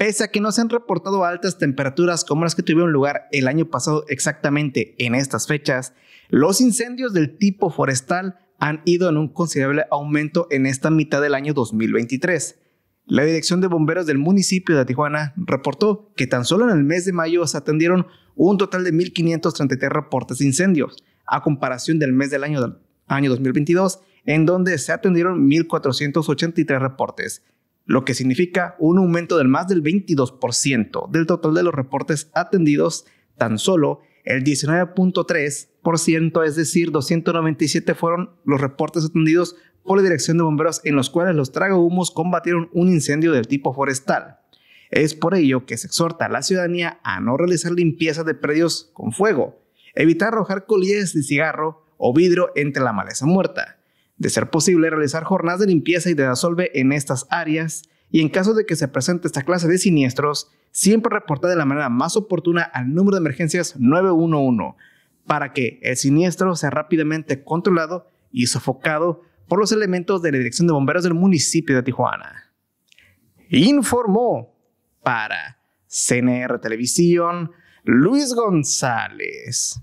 Pese a que no se han reportado altas temperaturas como las que tuvieron lugar el año pasado exactamente en estas fechas, los incendios del tipo forestal han ido en un considerable aumento en esta mitad del año 2023. La Dirección de Bomberos del municipio de Tijuana reportó que tan solo en el mes de mayo se atendieron un total de 1.533 reportes de incendios, a comparación del mes del año, año 2022, en donde se atendieron 1.483 reportes lo que significa un aumento del más del 22% del total de los reportes atendidos, tan solo el 19.3%, es decir, 297 fueron los reportes atendidos por la Dirección de Bomberos en los cuales los tragahumos combatieron un incendio del tipo forestal. Es por ello que se exhorta a la ciudadanía a no realizar limpieza de predios con fuego, evitar arrojar colillas de cigarro o vidrio entre la maleza muerta, de ser posible realizar jornadas de limpieza y de desolve en estas áreas y en caso de que se presente esta clase de siniestros, siempre reportar de la manera más oportuna al número de emergencias 911 para que el siniestro sea rápidamente controlado y sofocado por los elementos de la Dirección de Bomberos del municipio de Tijuana. Informó para CNR Televisión Luis González.